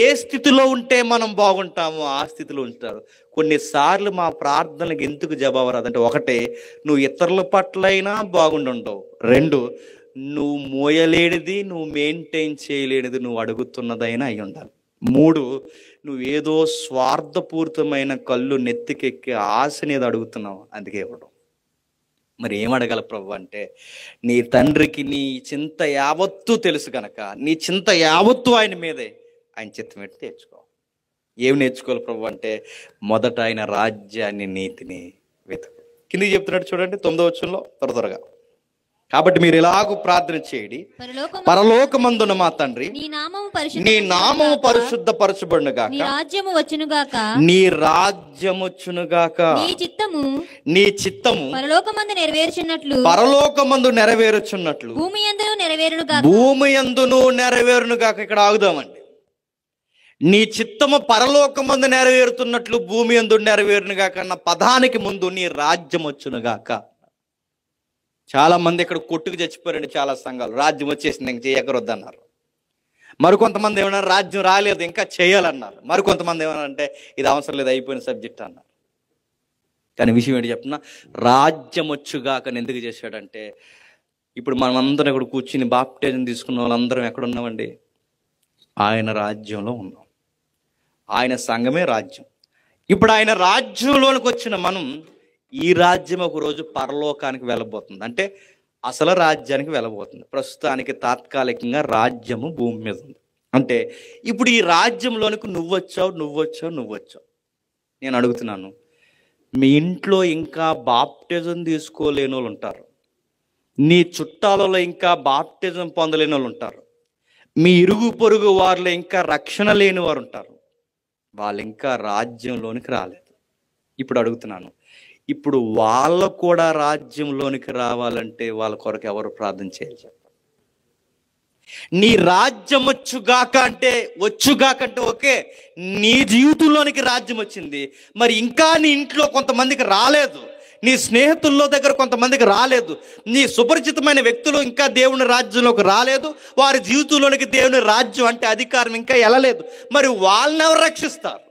ఏ స్థితిలో ఉంటే మనం బాగుంటామో ఆ స్థితిలో ఉంటారు కొన్నిసార్లు మా ప్రార్థనలకు ఎందుకు జవాబు అంటే ఒకటే నువ్వు ఇతరుల పట్లైనా ఉండవు రెండు నువ్వు మోయలేనిది నువ్వు మెయింటైన్ చేయలేనిది నువ్వు అడుగుతున్నదైనా అయి ఉండాలి మూడు నువ్వేదో స్వార్థపూరితమైన కళ్ళు నెత్తికెక్కి అనేది అడుగుతున్నావు అందుకే ఇవ్వడం మరి ఏమడగల ప్రభు అంటే నీ తండ్రికి నీ చింత యావత్తు తెలుసు కనుక నీ చింత యావత్తు ఆయన మీదే ఆయన చిత్తం పెట్టి నేర్చుకో ఏమి నేర్చుకోవాలి ప్రభు అంటే మొదట ఆయన రాజ్యాన్ని నీతిని వెతుకు కిందికి చెప్తున్నట్టు చూడండి తొమ్మిదో వచ్చంలో త్వర త్వరగా కాబట్టి మీరు ఇలాగూ ప్రార్థన చేయండి పరలోకమందున మా తండ్రి నీ నామము పరిశుద్ధ పరచుబడునుగాక నీ రాజ్యము వచ్చునుగాక నీ రాజ్యం వచ్చునుగాక నీ చిత్తము నీ చిత్తము పరలోకమందు నెరవేర్చున్నట్లు పరలోకమందు నెరవేరుచున్నట్లు భూమి ఎందును నెరవేరును భూమి ఎందును నెరవేరునుగాక ఇక్కడ ఆగుదామండి నీ చిత్తము ముందు నెరవేరుతున్నట్లు భూమి ఎందు నెరవేరునుగా అన్న పదానికి ముందు నీ రాజ్యం వచ్చునుగాక చాలా మంది ఇక్కడ కొట్టుకు చచ్చిపోయారండి చాలా సంఘాలు రాజ్యం వచ్చేసింది ఇంక చేయకరొద్దన్నారు మరికొంతమంది ఏమన్నారు రాజ్యం రాలేదు ఇంకా చేయాలన్నారు మరికొంతమంది ఏమన్నా అంటే ఇది అవసరం లేదు అయిపోయిన సబ్జెక్ట్ అన్నారు కానీ విషయం ఏంటి చెప్తున్నా రాజ్యం వచ్చుగాక ఎందుకు చేశాడంటే ఇప్పుడు మనమందరం ఇక్కడ కూర్చుని బాప్టేజం తీసుకున్న వాళ్ళందరం ఎక్కడ ఉన్నామండి ఆయన రాజ్యంలో ఉన్నాం ఆయన సంఘమే రాజ్యం ఇప్పుడు ఆయన రాజ్యంలోనికి వచ్చిన మనం ఈ రాజ్యం ఒక రోజు పరలోకానికి వెళ్ళబోతుంది అంటే అసలు రాజ్యానికి వెళ్ళబోతుంది ప్రస్తుతానికి తాత్కాలికంగా రాజ్యము భూమి మీద ఉంది అంటే ఇప్పుడు ఈ రాజ్యంలోనికి నువ్వు వచ్చావు నువ్వు వచ్చావు నువ్వు వచ్చావు నేను అడుగుతున్నాను మీ ఇంట్లో ఇంకా బాప్టిజం తీసుకోలేని వాళ్ళు ఉంటారు నీ చుట్టాలలో ఇంకా బాప్టిజం పొందలేని వాళ్ళు ఉంటారు మీ ఇరుగు పొరుగు వారిలో ఇంకా రక్షణ లేని వారు ఉంటారు వాళ్ళు ఇంకా రాజ్యంలోనికి రాలేదు ఇప్పుడు అడుగుతున్నాను ఇప్పుడు వాళ్ళు కూడా రాజ్యంలోనికి రావాలంటే వాళ్ళ కొరకు ఎవరు ప్రార్థన చేయాలి నీ రాజ్యం వచ్చుగాక అంటే వచ్చుగాక అంటే ఓకే నీ జీవితంలోనికి రాజ్యం వచ్చింది మరి ఇంకా నీ ఇంట్లో కొంతమందికి రాలేదు నీ స్నేహితుల్లో దగ్గర కొంతమందికి రాలేదు నీ సుపరిచితమైన వ్యక్తులు ఇంకా దేవుని రాజ్యంలోకి రాలేదు వారి జీవితంలోనికి దేవుని రాజ్యం అంటే అధికారం ఇంకా ఎలలేదు మరి వాళ్ళని ఎవరు రక్షిస్తారు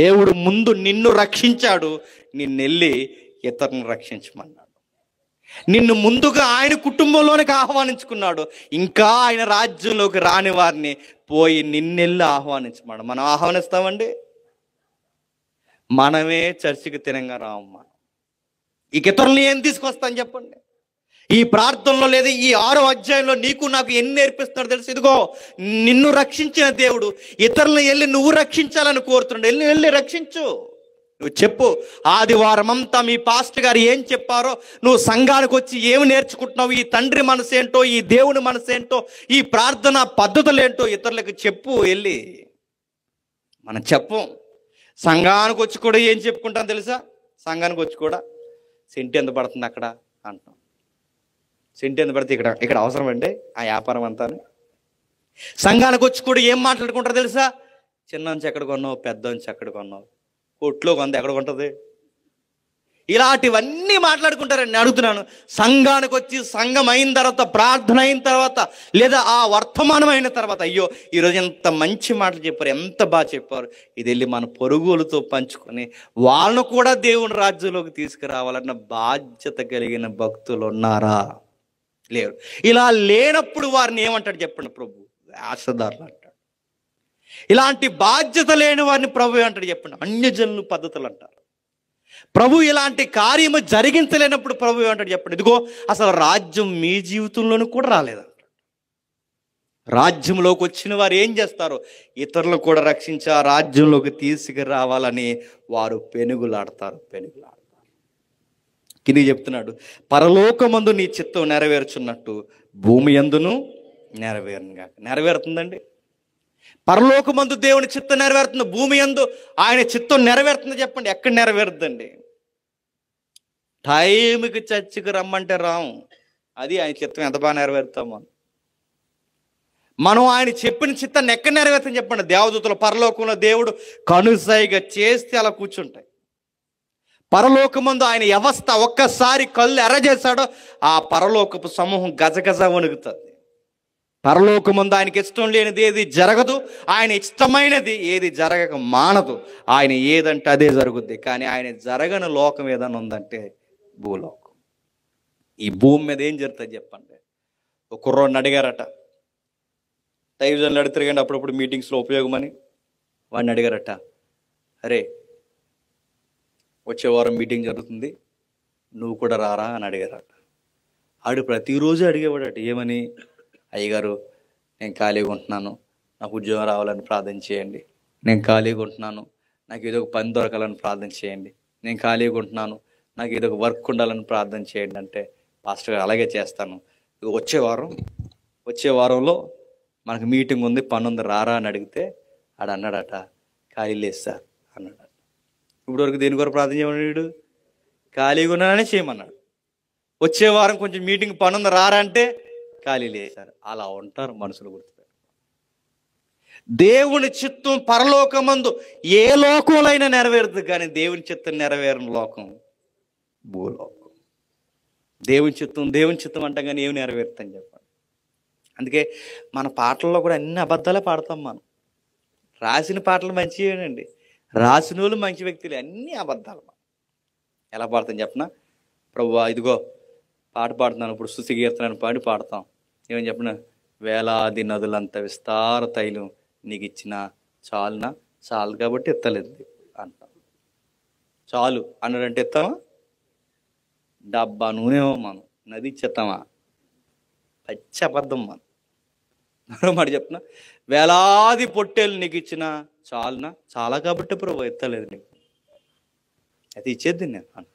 దేవుడు ముందు నిన్ను రక్షించాడు వెళ్ళి ఇతరుని రక్షించమన్నాడు నిన్ను ముందుగా ఆయన కుటుంబంలోనికి ఆహ్వానించుకున్నాడు ఇంకా ఆయన రాజ్యంలోకి రాని వారిని పోయి నిన్నెళ్ళి ఆహ్వానించమన్నాడు మనం ఆహ్వానిస్తామండి మనమే చర్చికి తినంగా రామ్మ ఈ ఇతరులను ఏం అని చెప్పండి ఈ ప్రార్థనలో లేదా ఈ ఆరో అధ్యాయంలో నీకు నాకు ఎన్ని నేర్పిస్తాడు తెలుసు ఇదిగో నిన్ను రక్షించిన దేవుడు ఇతరులను వెళ్ళి నువ్వు రక్షించాలని కోరుతున్నాడు వెళ్ళి వెళ్ళి రక్షించు నువ్వు చెప్పు ఆదివారం అంతా మీ పాస్టర్ గారు ఏం చెప్పారో నువ్వు సంఘానికి వచ్చి ఏమి నేర్చుకుంటున్నావు ఈ తండ్రి మనసు ఏంటో ఈ దేవుని మనసు ఏంటో ఈ ప్రార్థన పద్ధతులు ఏంటో ఇతరులకు చెప్పు వెళ్ళి మనం చెప్పం సంఘానికి వచ్చి కూడా ఏం చెప్పుకుంటాం తెలుసా సంఘానికి వచ్చి కూడా సెంటు ఎంత పడుతుంది అక్కడ అంటాం సెంటు ఎంత పడుతుంది ఇక్కడ ఇక్కడ అవసరం అండి ఆ వ్యాపారం అంతా సంఘానికి వచ్చి కూడా ఏం మాట్లాడుకుంటారు తెలుసా చిన్న నుంచి ఎక్కడ కొన్నావు పెద్ద నుంచి ఎక్కడ కొన్నావు కొట్లో కొంత ఎక్కడ కొంటుంది ఇలాంటివన్నీ మాట్లాడుకుంటారని అడుగుతున్నాను సంఘానికి వచ్చి సంఘం అయిన తర్వాత ప్రార్థన అయిన తర్వాత లేదా ఆ వర్తమానం అయిన తర్వాత అయ్యో ఈరోజు ఎంత మంచి మాటలు చెప్పారు ఎంత బాగా చెప్పారు ఇది వెళ్ళి మన పొరుగులతో పంచుకొని వాళ్ళను కూడా దేవుని రాజ్యంలోకి తీసుకురావాలన్న బాధ్యత కలిగిన భక్తులు ఉన్నారా లేరు ఇలా లేనప్పుడు వారిని ఏమంటాడు చెప్పండి ప్రభు వ్యాసదారులు అంటాడు ఇలాంటి బాధ్యత లేని వారిని ప్రభు అంటాడు చెప్పండి అన్యజనులు పద్ధతులు అంటారు ప్రభు ఇలాంటి కార్యము జరిగించలేనప్పుడు ప్రభు ఏమంటాడు చెప్పండి ఇదిగో అసలు రాజ్యం మీ జీవితంలోనూ కూడా రాలేదు రాజ్యంలోకి వచ్చిన వారు ఏం చేస్తారు ఇతరులు కూడా రక్షించ రాజ్యంలోకి తీసుకురావాలని వారు పెనుగులాడతారు పెనుగులాడతారు కింది చెప్తున్నాడు పరలోకమందు నీ చిత్తం నెరవేర్చున్నట్టు భూమి ఎందును నెరవేరంగా నెరవేరుతుందండి పరలోకమందు దేవుని చిత్తం నెరవేరుతుంది భూమి ఎందు ఆయన చిత్తం నెరవేరుతుంది చెప్పండి ఎక్కడ నెరవేరుద్దండి టైంకి చర్చికి రమ్మంటే రాము అది ఆయన చిత్తం ఎంత బాగా నెరవేరుతాము మనం మనం ఆయన చెప్పిన చిత్తాన్ని ఎక్కడ నెరవేర్తని చెప్పండి దేవదూతలు పరలోకంలో దేవుడు కనుసైగా చేస్తే అలా కూర్చుంటాయి పరలోకమందు ఆయన వ్యవస్థ ఒక్కసారి కళ్ళు చేశాడో ఆ పరలోకపు సమూహం గజగజ వణుకుతుంది పరలోకముందు ఆయనకి ఇష్టం లేనిది ఏది జరగదు ఆయన ఇష్టమైనది ఏది జరగక మానదు ఆయన ఏదంటే అదే జరుగుద్ది కానీ ఆయన జరగని లోకం ఏదన్నా ఉందంటే భూలోకం ఈ భూమి మీద ఏం జరుగుతుంది చెప్పండి ఒక కుర్రోడిని అడిగారట టైవిజన్లు అడుగుతారు కానీ అప్పుడప్పుడు మీటింగ్స్లో ఉపయోగమని వాడిని అడిగారట అరే వచ్చే వారం మీటింగ్ జరుగుతుంది నువ్వు కూడా రారా అని అడిగారట ఆడు ప్రతిరోజు అడిగేవాడట ఏమని అయ్యగారు నేను ఖాళీగా ఉంటున్నాను నాకు ఉద్యోగం రావాలని ప్రార్థన చేయండి నేను ఖాళీగా ఉంటున్నాను నాకు ఏదో ఒక పని దొరకాలని ప్రార్థన చేయండి నేను ఖాళీగా ఉంటున్నాను నాకు ఏదో ఒక వర్క్ ఉండాలని ప్రార్థన చేయండి అంటే పాస్టర్ గారు అలాగే చేస్తాను వచ్చే వారం వచ్చే వారంలో మనకు మీటింగ్ ఉంది పని ఉంది రారా అని అడిగితే ఆడ అన్నాడట ఖాళీ లేదు సార్ అన్నాడు ఇప్పుడు వరకు దేని కొరకు ప్రార్థన చేయడు ఖాళీగా ఉన్నానని చేయమన్నాడు వచ్చే వారం కొంచెం మీటింగ్ పని ఉంది రారా అంటే ఖాళీ లేచారు అలా ఉంటారు మనుషులు గుర్తుపెట్టు దేవుని చిత్తం పరలోకమందు ఏ లోకంలో నెరవేరదు కానీ దేవుని చిత్తం నెరవేరని లోకం భూలోకం దేవుని చిత్తం దేవుని చిత్తం అంటాం కానీ ఏమి నెరవేరుతాం చెప్పండి అందుకే మన పాటల్లో కూడా అన్ని అబద్ధాలే పాడతాం మనం రాసిన పాటలు మంచివేనండి రాసిన వాళ్ళు మంచి వ్యక్తులు అన్ని అబద్ధాలు ఎలా పాడతాం చెప్పనా ప్రభు ఇదిగో పాట పాడుతున్నాను ఇప్పుడు శుతి పాడి పాడతాం ఏమని చెప్పిన వేలాది నదులంత విస్తార తైలం నీకు ఇచ్చిన చాలున చాలు కాబట్టి ఎత్తలేదు అంట చాలు అన్నాడంటే ఎత్తామా డబ్బా నూనెమో మనం నది ఇచ్చేస్తామా పచ్చబద్ధం మనం మరో మాట చెప్పిన వేలాది పొట్టేలు నీకు ఇచ్చిన చాలున చాలా కాబట్టి ప్రభు ఎత్తలేదు నీకు అది ఇచ్చేది నేను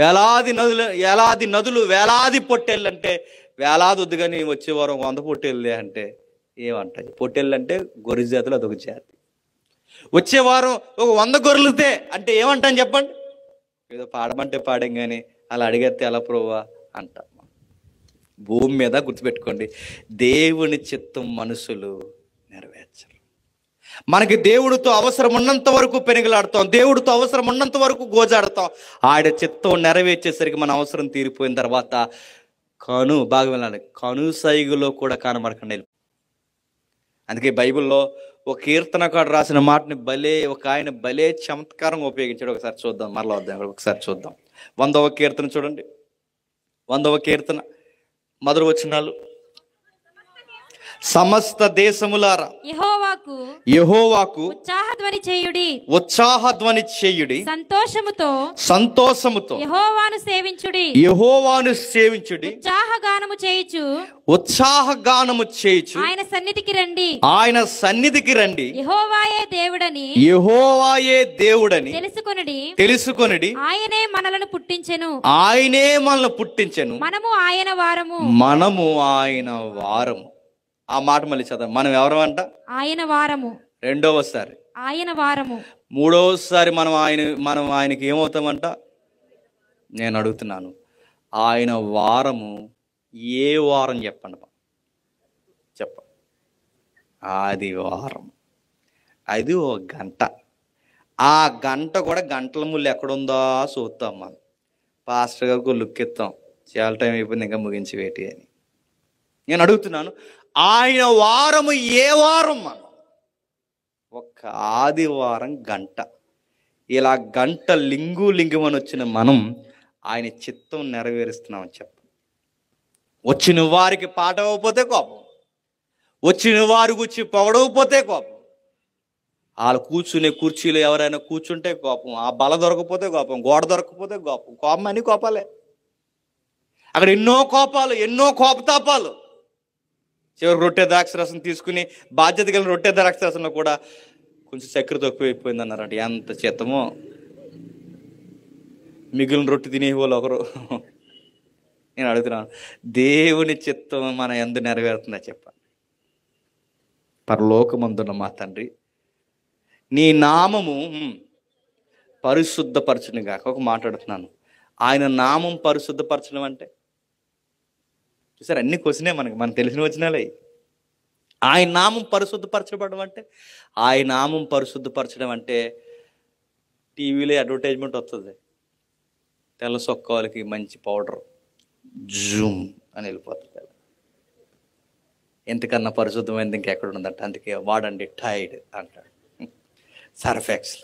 వేలాది నదులు వేలాది నదులు వేలాది పొట్టేళ్ళు అంటే వేలాది వద్దు కానీ వారం వంద పొట్టేళ్ళే అంటే ఏమంటాయి పొట్టేళ్ళు అంటే గొర్రె జాతులు అదొక జాతి వచ్చే వారం ఒక వంద గొర్రెలతే అంటే ఏమంటాను చెప్పండి ఏదో పాడమంటే పాడం కానీ అలా అడిగేస్తే ఎలా ప్రోవా అంటాం భూమి మీద గుర్తుపెట్టుకోండి దేవుని చిత్తం మనుషులు నెరవేర్చరు మనకి దేవుడితో అవసరం ఉన్నంత వరకు పెనుగులాడతాం దేవుడితో అవసరం ఉన్నంత వరకు గోజాడతాం ఆడ చిత్తం నెరవేర్చేసరికి మన అవసరం తీరిపోయిన తర్వాత కాను బాగా వెళ్ళాలి కాను సైగులో కూడా కానమరకండి అందుకే బైబిల్లో ఒక కీర్తనకాడు రాసిన మాటని భలే ఒక ఆయన భలే చమత్కారం ఉపయోగించాడు ఒకసారి చూద్దాం మరలా వద్దాం ఒకసారి చూద్దాం వందవ కీర్తన చూడండి వందవ కీర్తన మధుర వచ్చినాలు సమస్త దేశములారా యహోవాకు యహోవాకు చేయుడి చేయుడి సంతోషముతో సంతోషముతో యహోవాను సేవించుడి యహోవాను సేవించుడి చేయుచు చేయుచు ఆయన సన్నిధికి రండి ఆయన సన్నిధికి రండి యహోవాయే దేవుడని యహోవాయే దేవుడని తెలుసుకొనుడి తెలుసుకొనుడి ఆయనే మనలను పుట్టించెను ఆయనే మనల్ని పుట్టించెను మనము ఆయన వారము మనము ఆయన వారము ఆ మాట మళ్ళీ చదవం మనం ఎవరమంట ఆయన వారము రెండవసారి ఆయన వారము మూడవసారి మనం ఆయన మనం ఆయనకి ఏమవుతామంట నేను అడుగుతున్నాను ఆయన వారము ఏ వారం చెప్పండి చెప్ప ఆది వారం అది ఓ గంట ఆ గంట కూడా గంటల ముళ్ళు ఎక్కడుందా చూస్తాం మనం పాస్టర్ గారికి లుక్ ఇస్తాం చాలా టైం అయిపోయింది ఇంకా ముగించి వేటి అని నేను అడుగుతున్నాను ఆయన వారము ఏ వారం మనం ఒక్క ఆదివారం గంట ఇలా గంట లింగు లింగమని వచ్చిన మనం ఆయన చిత్తం నెరవేరుస్తున్నామని చెప్పు వచ్చిన వారికి పాట అవ్వకపోతే కోపం వచ్చిన వారి గురించి పొగడవపోతే కోపం వాళ్ళు కూర్చునే కుర్చీలు ఎవరైనా కూర్చుంటే కోపం ఆ బల దొరకపోతే కోపం గోడ దొరకపోతే కోపం కోపం అని కోపాలే అక్కడ ఎన్నో కోపాలు ఎన్నో కోపతాపాలు చివరి రొట్టె ద్రాక్ష రసం తీసుకుని బాధ్యత కలిగిన రొట్టె ద్రాక్ష కూడా కొంచెం చక్కెర అయిపోయింది అన్నారంట ఎంత చేతమో మిగిలిన రొట్టె తినేవాళ్ళు ఒకరు నేను అడుగుతున్నాను దేవుని చిత్తం మన ఎందు నెరవేరుతుందా చెప్పండి పరలోకమందున్న మా తండ్రి నీ నామము కాక ఒక మాట్లాడుతున్నాను ఆయన నామం పరిశుద్ధపరచడం అంటే చూసారు అన్ని క్వశ్చనే మనకి మనకు తెలిసిన వచ్చినాలే ఆయన నామం పరిశుద్ధపరచబడడం అంటే ఆయన నామం పరిశుద్ధపరచడం అంటే టీవీలో అడ్వర్టైజ్మెంట్ వస్తుంది తెల్ల సొక్కవాళ్ళకి మంచి పౌడర్ జూమ్ అని వెళ్ళిపోతుంది ఎంతకన్నా పరిశుద్ధమైనది ఇంకెక్కడ ఉందంట అందుకే వాడండి టైడ్ అంటాడు సర్ఫెక్స్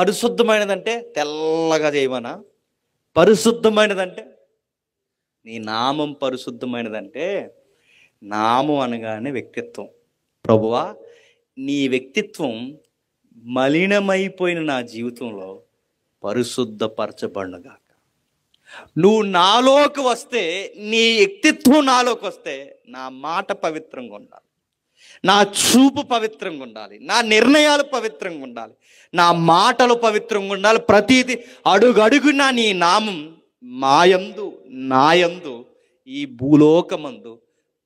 పరిశుద్ధమైనదంటే తెల్లగా చేయమనా పరిశుద్ధమైనదంటే నీ నామం పరిశుద్ధమైనదంటే నామం అనగానే వ్యక్తిత్వం ప్రభువా నీ వ్యక్తిత్వం మలినమైపోయిన నా జీవితంలో పరిశుద్ధపరచబడుగాక నువ్వు నాలోకి వస్తే నీ వ్యక్తిత్వం నాలోకి వస్తే నా మాట పవిత్రంగా ఉండాలి నా చూపు పవిత్రంగా ఉండాలి నా నిర్ణయాలు పవిత్రంగా ఉండాలి నా మాటలు పవిత్రంగా ఉండాలి ప్రతిదీ అడుగడుగున నీ నామం మాయందు నాయందు ఈ భూలోకమందు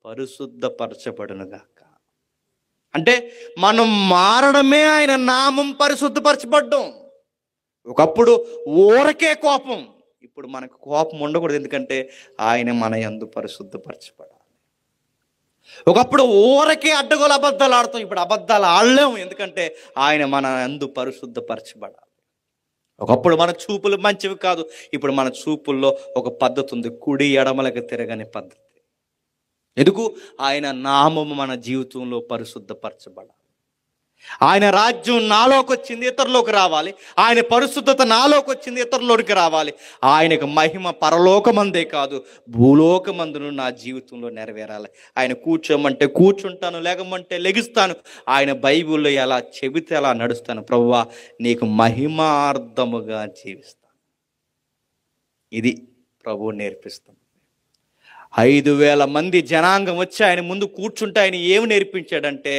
పరిశుద్ధపరచబడునుగాక అంటే మనం మారడమే ఆయన నామం పరిశుద్ధపరచబడ్డం ఒకప్పుడు ఊరకే కోపం ఇప్పుడు మనకు కోపం ఉండకూడదు ఎందుకంటే ఆయన మన ఎందు పరిశుద్ధపరచబడాలి ఒకప్పుడు ఊరకే అడ్డగోలు అబద్ధాలు ఆడతాం ఇప్పుడు అబద్ధాలు ఆడలేము ఎందుకంటే ఆయన మన ఎందు పరిశుద్ధపరచబడాలి ఒకప్పుడు మన చూపులు మంచివి కాదు ఇప్పుడు మన చూపుల్లో ఒక పద్ధతి ఉంది కుడి ఎడమలకు తిరగని పద్ధతి ఎందుకు ఆయన నామము మన జీవితంలో పరిశుద్ధపరచబడాలి ఆయన రాజ్యం నాలోకి వచ్చింది ఇతరులోకి రావాలి ఆయన పరిశుద్ధత నాలోకి వచ్చింది ఇతరులోకి రావాలి ఆయనకు మహిమ పరలోకమందే కాదు భూలోకమందును నా జీవితంలో నెరవేరాలి ఆయన కూర్చోమంటే కూర్చుంటాను లేకమంటే లెగిస్తాను ఆయన బైబిల్లో ఎలా చెబితే అలా నడుస్తాను ప్రవ్వా నీకు మహిమార్థముగా జీవిస్తాను ఇది ప్రభువు నేర్పిస్తాను ఐదు వేల మంది జనాంగం వచ్చి ఆయన ముందు కూర్చుంటే ఆయన ఏమి నేర్పించాడంటే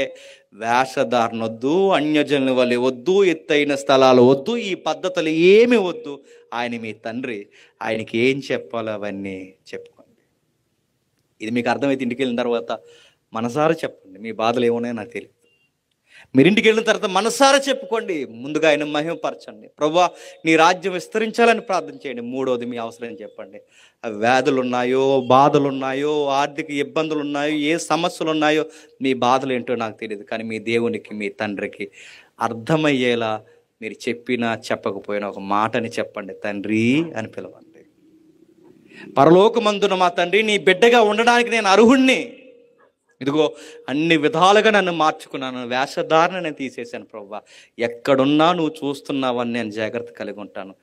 వేషధారణ వద్దు అన్యజనుల వల్లే వద్దు ఎత్తైన స్థలాలు వద్దు ఈ పద్ధతులు ఏమి వద్దు ఆయన మీ తండ్రి ఆయనకి ఏం చెప్పాలో అవన్నీ చెప్పుకోండి ఇది మీకు అర్థమైతే ఇంటికి వెళ్ళిన తర్వాత మనసారు చెప్పండి మీ బాధలు ఏమున్నాయో నాకు తెలియదు మీరు ఇంటికి వెళ్ళిన తర్వాత మనసారా చెప్పుకోండి ముందుగా ఆయన మహిమపరచండి ప్రభా నీ రాజ్యం విస్తరించాలని ప్రార్థన చేయండి మూడోది మీ అవసరం చెప్పండి వ్యాధులు ఉన్నాయో బాధలు ఉన్నాయో ఆర్థిక ఇబ్బందులు ఉన్నాయో ఏ సమస్యలు ఉన్నాయో మీ బాధలు ఏంటో నాకు తెలియదు కానీ మీ దేవునికి మీ తండ్రికి అర్థమయ్యేలా మీరు చెప్పినా చెప్పకపోయినా ఒక మాటని చెప్పండి తండ్రి అని పిలవండి పరలోకమందున మా తండ్రి నీ బిడ్డగా ఉండడానికి నేను అర్హుణ్ణి ఇదిగో అన్ని విధాలుగా నన్ను మార్చుకున్నాను వేషధారణ నేను తీసేశాను ప్రవ్వా ఎక్కడున్నా నువ్వు చూస్తున్నావని నేను జాగ్రత్త కలిగి ఉంటాను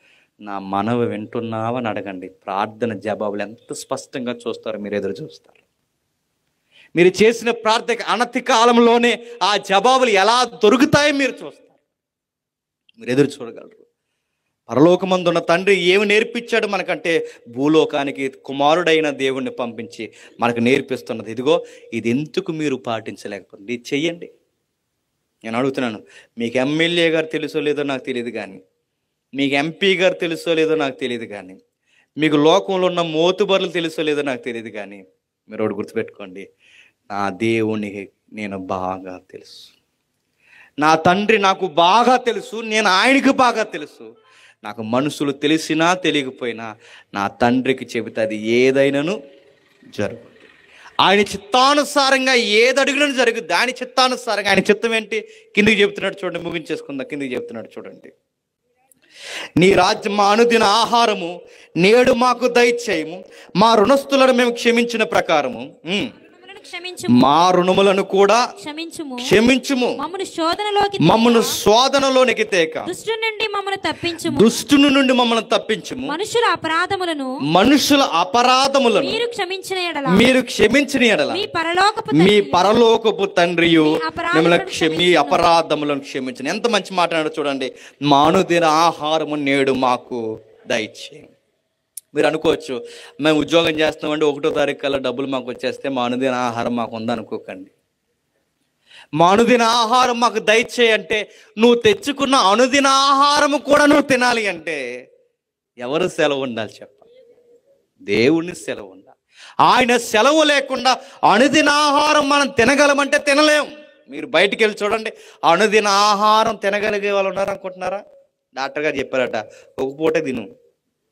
నా మనవి వింటున్నావని అడగండి ప్రార్థన జవాబులు ఎంత స్పష్టంగా చూస్తారో మీరు ఎదురు చూస్తారు మీరు చేసిన ప్రార్థక అనతి కాలంలోనే ఆ జవాబులు ఎలా దొరుకుతాయో మీరు చూస్తారు మీరు ఎదురు చూడగలరు పరలోకమందున్న తండ్రి ఏమి నేర్పించాడు మనకంటే భూలోకానికి కుమారుడైన దేవుణ్ణి పంపించి మనకు నేర్పిస్తున్నది ఇదిగో ఇది ఎందుకు మీరు పాటించలేకపోతుంది చెయ్యండి నేను అడుగుతున్నాను మీకు ఎమ్మెల్యే గారు తెలుసో లేదో నాకు తెలియదు కానీ మీకు ఎంపీ గారు తెలుసో లేదో నాకు తెలియదు కానీ మీకు లోకంలో ఉన్న మోతుబరులు తెలుసో లేదో నాకు తెలియదు కానీ మీరు ఒకటి గుర్తుపెట్టుకోండి నా దేవునికి నేను బాగా తెలుసు నా తండ్రి నాకు బాగా తెలుసు నేను ఆయనకి బాగా తెలుసు నాకు మనుషులు తెలిసినా తెలియకపోయినా నా తండ్రికి చెబితే అది ఏదైనాను జరుగుతుంది ఆయన చిత్తానుసారంగా ఏది అడుగులను జరుగుద్ది ఆయన చిత్తానుసారంగా ఆయన చిత్తం ఏంటి కిందికి చెబుతున్నాడు చూడండి ముగించేసుకుందా కిందికి చెప్తున్నాడు చూడండి నీ రాజ్యం మా అనుదిన ఆహారము నేడు మాకు దయచేయము మా రుణస్థులను మేము క్షమించిన ప్రకారము మా రుణములను కూడా క్షమించుము క్షమించుము మమ్మను శోధనలోకి మమ్మను శోధనలోనికి తేక దుష్టు నుండి మమ్మను తప్పించుము దుష్టుని నుండి మమ్మల్ని తప్పించుము మనుషుల అపరాధములను మనుషుల అపరాధములను మీరు క్షమించిన ఎడల మీరు క్షమించిన ఎడల మీ పరలోకపు మీ పరలోకపు తండ్రియు మిమ్మల్ని క్షమి అపరాధములను క్షమించిన ఎంత మంచి మాట్లాడారు చూడండి మానుదిన ఆహారము నేడు మాకు దయచేయండి మీరు అనుకోవచ్చు మేము ఉద్యోగం చేస్తామండి ఒకటో తారీఖు కల్లా డబ్బులు మాకు వచ్చేస్తే మా అనుదిన ఆహారం మాకు ఉందనుకోకండి మా అనుదిన ఆహారం మాకు దయచేయంటే నువ్వు తెచ్చుకున్న అనుదిన ఆహారం కూడా నువ్వు తినాలి అంటే ఎవరు సెలవు ఉండాలి చెప్ప దేవుని సెలవు ఉండాలి ఆయన సెలవు లేకుండా అనుదిన ఆహారం మనం తినగలమంటే తినలేము మీరు బయటికి వెళ్ళి చూడండి అనుదిన ఆహారం తినగలిగే వాళ్ళు ఉన్నారనుకుంటున్నారా డాక్టర్ గారు చెప్పారట ఒక పూట తిను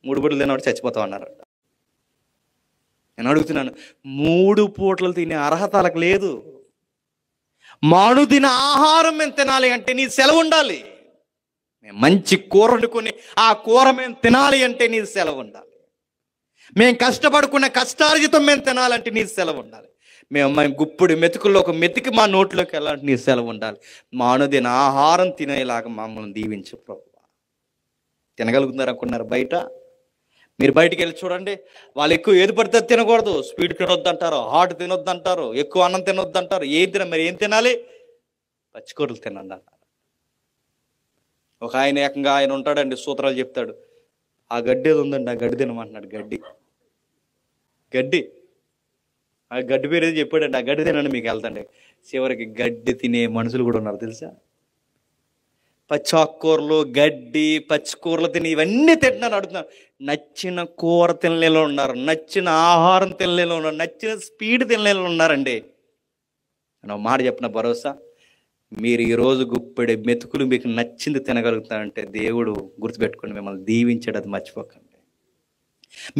మూడు పూటలు తినవాడు చచ్చిపోతావు అన్నారు నేను అడుగుతున్నాను మూడు పూటలు తినే అర్హత లేదు లేదు మానుదిన ఆహారం మేము తినాలి అంటే నీ సెలవు ఉండాలి మేము మంచి కూర వండుకొని ఆ కూర మేము తినాలి అంటే నీ సెలవు ఉండాలి మేము కష్టపడుకున్న కష్టార్జితం మేము తినాలంటే నీ సెలవు ఉండాలి మేము మేము గుప్పుడు మెతుకుల్లో ఒక మెతికి మా నోట్లోకి వెళ్ళాలంటే నీ సెలవు ఉండాలి మానుదిన ఆహారం తినేలాగా మమ్మల్ని దీవించు ప్రభు తినగలుగుతున్నారు అనుకున్నారు బయట మీరు బయటికి వెళ్ళి చూడండి వాళ్ళు ఎక్కువ ఏది పడితే తినకూడదు స్పీడ్ తినొద్దు అంటారు హాట్ తినొద్దు అంటారు ఎక్కువ అన్నం తినొద్దు అంటారు ఏం తిన మరి ఏం తినాలి పచ్చికూరలు తినండి అంటారు ఒక ఆయన ఏకంగా ఆయన ఉంటాడండి సూత్రాలు చెప్తాడు ఆ గడ్డి ఏదో ఉందండి ఆ గడ్డి తినమంటున్నాడు గడ్డి గడ్డి ఆ గడ్డి పేరు ఏది చెప్పాడండి ఆ గడ్డి తినండి మీకు వెళ్తండి చివరికి గడ్డి తినే మనుషులు కూడా ఉన్నారు తెలుసా పచ్చాకూరలు గడ్డి పచ్చికూరలు తిని ఇవన్నీ తింటున్నారు అడుగుతున్నాను నచ్చిన కూర తినలేలో ఉన్నారు నచ్చిన ఆహారం తినలేలో ఉన్నారు నచ్చిన స్పీడ్ తినలేలో ఉన్నారండి నేను మాట చెప్పిన భరోసా మీరు ఈరోజు గుప్పడే మెతుకులు మీకు నచ్చింది తినగలుగుతారంటే దేవుడు గుర్తుపెట్టుకుని మిమ్మల్ని దీవించడం మర్చిపోకండి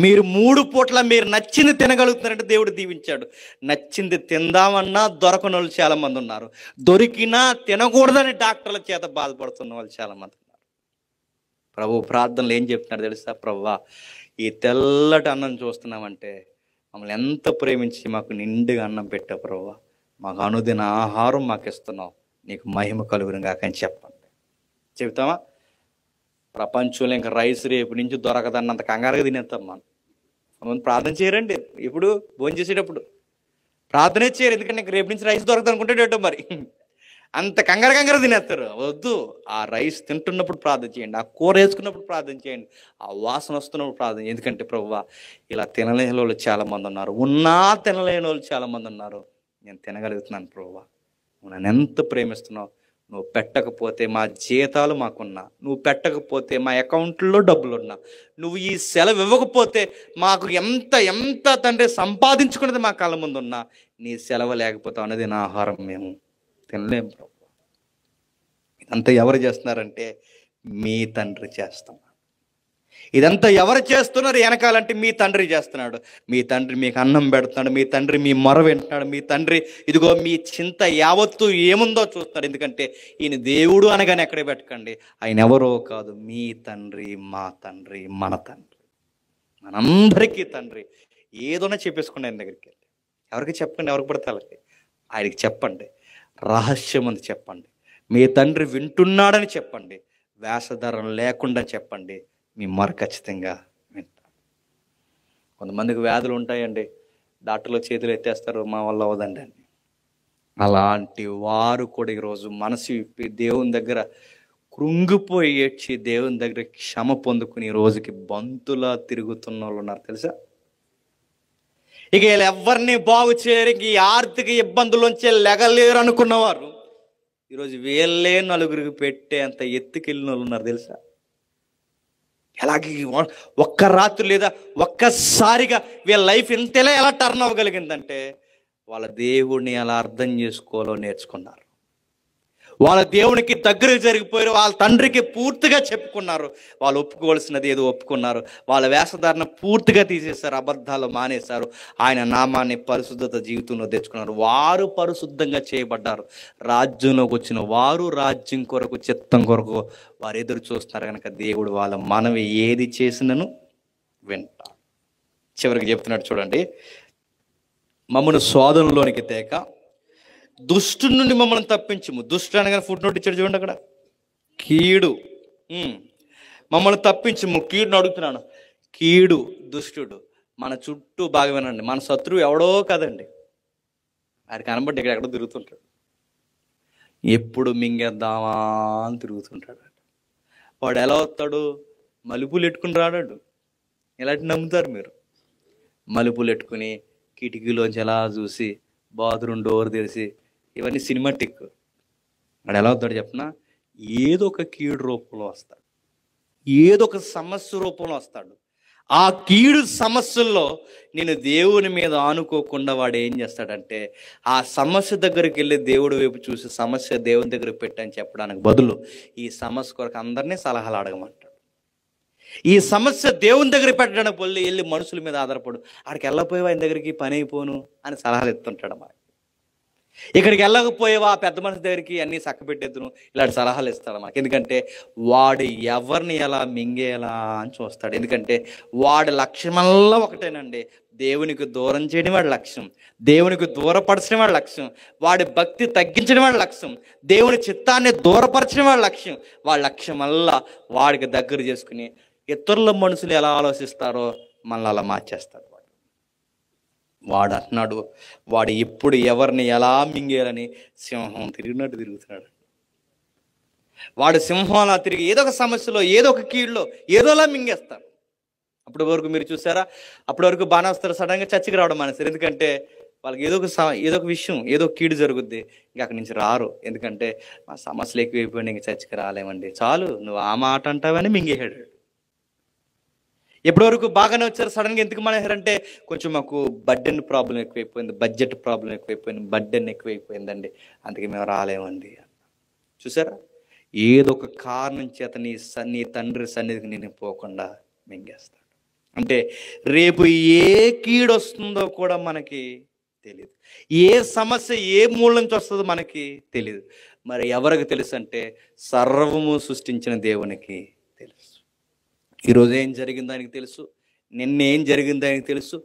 మీరు మూడు పూట్ల మీరు నచ్చింది తినగలుగుతున్నారంటే దేవుడు దీవించాడు నచ్చింది తిందామన్నా దొరకని వాళ్ళు చాలామంది ఉన్నారు దొరికినా తినకూడదని డాక్టర్ల చేత బాధపడుతున్న వాళ్ళు చాలామంది ఉన్నారు ప్రభు ప్రార్థనలు ఏం చెప్తున్నారు తెలుసా ప్రవ్వా ఈ తెల్లటి అన్నం చూస్తున్నామంటే మమ్మల్ని ఎంత ప్రేమించి మాకు నిండుగా అన్నం పెట్టావు ప్రవ్వా మాకు అనుదిన ఆహారం మాకు ఇస్తున్నావు నీకు మహిమ కలుగురంగా కానీ చెప్పండి చెబుతామా ప్రపంచంలో ఇంకా రైస్ రేపు నుంచి దొరకదన్నంత కంగారుగా తినేస్తాం మనం ప్రార్థన చేయరండి ఇప్పుడు భోజనం చేసేటప్పుడు ప్రార్థన చేయరు ఎందుకంటే రేపు నుంచి రైస్ దొరకదు అనుకుంటే మరి అంత కంగారు కంగారు తినేస్తారు వద్దు ఆ రైస్ తింటున్నప్పుడు ప్రార్థన చేయండి ఆ కూర వేసుకున్నప్పుడు ప్రార్థన చేయండి ఆ వాసన వస్తున్నప్పుడు ప్రార్థన ఎందుకంటే ప్రభు ఇలా తినలేని వాళ్ళు చాలామంది ఉన్నారు ఉన్నా తినలేని వాళ్ళు చాలామంది ఉన్నారు నేను తినగలుగుతున్నాను ప్రభు నన్ను ఎంత ప్రేమిస్తున్నావు నువ్వు పెట్టకపోతే మా జీతాలు మాకున్నా నువ్వు పెట్టకపోతే మా అకౌంట్లో డబ్బులున్నా నువ్వు ఈ సెలవు ఇవ్వకపోతే మాకు ఎంత ఎంత తండ్రి సంపాదించుకున్నది మా కళ్ళ ఉన్నా నీ సెలవు లేకపోతే అన్నది నా ఆహారం మేము తినలేము ప్రభు ఇదంతా ఎవరు చేస్తున్నారంటే మీ తండ్రి చేస్తున్నారు ఇదంతా ఎవరు చేస్తున్నారు వెనకాలంటే మీ తండ్రి చేస్తున్నాడు మీ తండ్రి మీకు అన్నం పెడుతున్నాడు మీ తండ్రి మీ మొర వింటున్నాడు మీ తండ్రి ఇదిగో మీ చింత యావత్తు ఏముందో చూస్తున్నాడు ఎందుకంటే ఈయన దేవుడు అనగానే ఎక్కడే పెట్టకండి ఆయన ఎవరో కాదు మీ తండ్రి మా తండ్రి మన తండ్రి మనందరికీ తండ్రి ఏదోనా చెప్పేసుకోండి ఆయన దగ్గరికి వెళ్ళి ఎవరికి చెప్పండి ఎవరికి పడితే వాళ్ళకి ఆయనకి చెప్పండి రహస్యం అని చెప్పండి మీ తండ్రి వింటున్నాడని చెప్పండి వేషధరం లేకుండా చెప్పండి మీ మొర ఖచ్చితంగా వింటాం కొంతమందికి వ్యాధులు ఉంటాయండి డాక్టర్లు చేతులు ఎత్తేస్తారు మా వల్ల అవదండి అని అలాంటి వారు కూడా ఈరోజు మనసు విప్పి దేవుని దగ్గర కృంగిపోయి ఏడ్చి దేవుని దగ్గర క్షమ పొందుకుని ఈ రోజుకి బంతులా తిరుగుతున్న వాళ్ళు ఉన్నారు తెలుసా ఇక వీళ్ళు ఎవరిని బాగు చేయరు ఈ ఆర్థిక ఇబ్బందుల్లోంచి లెగలేరు అనుకున్నవారు ఈరోజు వీళ్ళే నలుగురికి పెట్టే అంత ఎత్తుకెళ్ళిన వాళ్ళు ఉన్నారు తెలుసా ఎలాగే ఒక్క రాత్రి లేదా ఒక్కసారిగా వీళ్ళ లైఫ్ ఇంతలా ఎలా టర్న్ అవ్వగలిగిందంటే వాళ్ళ దేవుడిని ఎలా అర్థం చేసుకోవాలో నేర్చుకున్నారు వాళ్ళ దేవునికి దగ్గర జరిగిపోయారు వాళ్ళ తండ్రికి పూర్తిగా చెప్పుకున్నారు వాళ్ళు ఒప్పుకోవాల్సినది ఏదో ఒప్పుకున్నారు వాళ్ళ వేషధారణ పూర్తిగా తీసేశారు అబద్ధాలు మానేశారు ఆయన నామాన్ని పరిశుద్ధత జీవితంలో తెచ్చుకున్నారు వారు పరిశుద్ధంగా చేయబడ్డారు రాజ్యంలోకి వచ్చిన వారు రాజ్యం కొరకు చిత్తం కొరకు వారు ఎదురు చూస్తున్నారు కనుక దేవుడు వాళ్ళ మనవి ఏది చేసినను వింటా చివరికి చెప్తున్నాడు చూడండి మమ్మను స్వాదంలోనికి తేక దుష్టు నుండి మమ్మల్ని తప్పించము దుష్టు అనగానే ఫుడ్ నోట్ ఇచ్చాడు చూడండి అక్కడ కీడు మమ్మల్ని తప్పించుము కీడును అడుగుతున్నాను కీడు దుష్టుడు మన చుట్టూ బాగా వినండి మన శత్రువు ఎవడో కదండి అది కనబడి ఇక్కడ ఎక్కడో తిరుగుతుంటాడు ఎప్పుడు మింగేద్దామా అని తిరుగుతుంటాడు వాడు ఎలా వస్తాడు మలుపులు ఎట్టుకుని రాడాడు ఎలాంటి నమ్ముతారు మీరు మలుపులు ఎట్టుకుని కిటికీలోంచి ఎలా చూసి బాత్రూమ్ డోర్ తెరిచి ఇవన్నీ సినిమాటిక్ వాడు ఎలా అవుతాడు చెప్పిన ఏదో ఒక కీడు రూపంలో వస్తాడు ఏదో ఒక సమస్య రూపంలో వస్తాడు ఆ కీడు సమస్యల్లో నేను దేవుని మీద ఆనుకోకుండా వాడు ఏం చేస్తాడంటే ఆ సమస్య దగ్గరికి వెళ్ళి దేవుడి వైపు చూసి సమస్య దేవుని దగ్గర పెట్టని చెప్పడానికి బదులు ఈ సమస్య కొరకు అందరినీ సలహాలు అడగమంటాడు ఈ సమస్య దేవుని దగ్గర పెట్టడానికి వెళ్ళి మనుషుల మీద ఆధారపడు ఆడికి వెళ్ళపోయి ఆయన దగ్గరికి పని అయిపోను అని సలహాలు ఇస్తుంటాడు మాకు ఇక్కడికి వెళ్ళకపోయేవా పెద్ద మనిషి దగ్గరికి అన్ని పెట్టేద్దును ఇలాంటి సలహాలు ఇస్తాడు మనకి ఎందుకంటే వాడు ఎవరిని ఎలా మింగేలా అని చూస్తాడు ఎందుకంటే వాడి లక్ష్యమల్లా ఒకటేనండి దేవునికి దూరం చేయడం వాడి లక్ష్యం దేవునికి దూరపరచడం వాడి లక్ష్యం వాడి భక్తి తగ్గించడం వాడి లక్ష్యం దేవుని చిత్తాన్ని దూరపరచడం వాడి లక్ష్యం వాడి లక్ష్యమల్లా వాడికి దగ్గర చేసుకుని ఇతరుల మనుషులు ఎలా ఆలోచిస్తారో మనల్ని అలా మార్చేస్తారు వాడు అన్నాడు వాడు ఎప్పుడు ఎవరిని ఎలా మింగేయాలని సింహం తిరిగినట్టు తిరుగుతున్నాడు వాడు సింహంలా తిరిగి ఏదో ఒక సమస్యలో ఏదో ఒక కీళ్ళలో ఏదోలా మింగేస్తారు అప్పటి వరకు మీరు చూసారా అప్పటి వరకు బాణాస్తారు సడన్గా చచ్చికి రావడం మానేస్తారు ఎందుకంటే వాళ్ళకి ఏదో ఒక ఏదో ఒక విషయం ఏదో కీడు జరుగుద్ది ఇంకా అక్కడి నుంచి రారు ఎందుకంటే మా సమస్యలు ఎక్కువైపోయినాయి ఇంకా చచ్చికి రాలేమండి చాలు నువ్వు ఆ మాట అంటావని మింగేశాడు ఎప్పటి వరకు బాగానే వచ్చారు సడన్గా ఎందుకు మానేశారంటే కొంచెం మాకు బడ్డెన్ ప్రాబ్లం ఎక్కువైపోయింది బడ్జెట్ ప్రాబ్లం ఎక్కువైపోయింది బడ్డెన్ ఎక్కువైపోయిందండి అందుకే మేము రాలేమండి చూసారా ఏదో ఒక కారణం చేత నీ నీ తండ్రి సన్నిధికి నేను పోకుండా మింగేస్తాడు అంటే రేపు ఏ కీడొస్తుందో కూడా మనకి తెలియదు ఏ సమస్య ఏ మూల నుంచి వస్తుందో మనకి తెలియదు మరి ఎవరికి తెలుసు అంటే సర్వము సృష్టించిన దేవునికి ఈరోజు ఏం జరిగిందో ఆయనకు తెలుసు నిన్న ఏం జరిగిందో ఆయనకు తెలుసు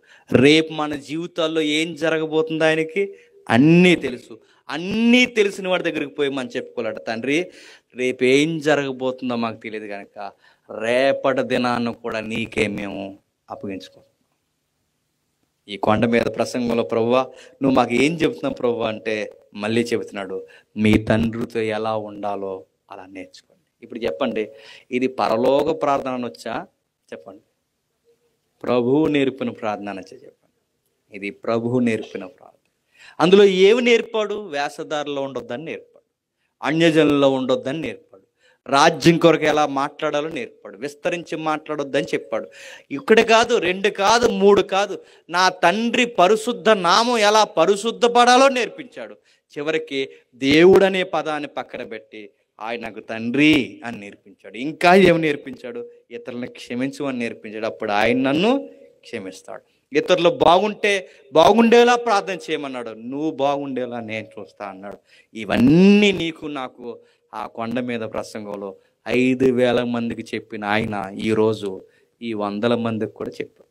రేపు మన జీవితాల్లో ఏం జరగబోతుందో ఆయనకి అన్నీ తెలుసు అన్నీ తెలిసిన వాడి దగ్గరికి పోయి మనం చెప్పుకోలేట తండ్రి రేపు ఏం జరగబోతుందో మాకు తెలియదు కనుక రేపటి దినాన్ని కూడా నీకే మేము అప్పగించుకో ఈ కొండ మీద ప్రసంగంలో ప్రవ్వా నువ్వు మాకు ఏం చెబుతున్నావు ప్రభు అంటే మళ్ళీ చెబుతున్నాడు మీ తండ్రితో ఎలా ఉండాలో అలా నేర్చుకో ఇప్పుడు చెప్పండి ఇది పరలోక ప్రార్థన అనొచ్చా చెప్పండి ప్రభువు నేర్పిన ప్రార్థన అనొచ్చా చెప్పండి ఇది ప్రభువు నేర్పిన ప్రార్థన అందులో ఏమి నేర్పాడు వేషధారలో ఉండొద్దని నేర్పాడు అన్యజనులలో ఉండొద్దని నేర్పాడు రాజ్యం కొరకు ఎలా మాట్లాడాలో నేర్పాడు విస్తరించి మాట్లాడొద్దని చెప్పాడు ఇక్కడ కాదు రెండు కాదు మూడు కాదు నా తండ్రి పరిశుద్ధ నామం ఎలా పరిశుద్ధపడాలో నేర్పించాడు చివరికి దేవుడనే పదాన్ని పక్కన పెట్టి ఆయన నాకు తండ్రి అని నేర్పించాడు ఇంకా ఏమి నేర్పించాడు ఇతరులను క్షమించు అని నేర్పించాడు అప్పుడు ఆయన నన్ను క్షమిస్తాడు ఇతరులు బాగుంటే బాగుండేలా ప్రార్థన చేయమన్నాడు నువ్వు బాగుండేలా నేను చూస్తా అన్నాడు ఇవన్నీ నీకు నాకు ఆ కొండ మీద ప్రసంగంలో ఐదు వేల మందికి చెప్పిన ఆయన ఈరోజు ఈ వందల మందికి కూడా చెప్పారు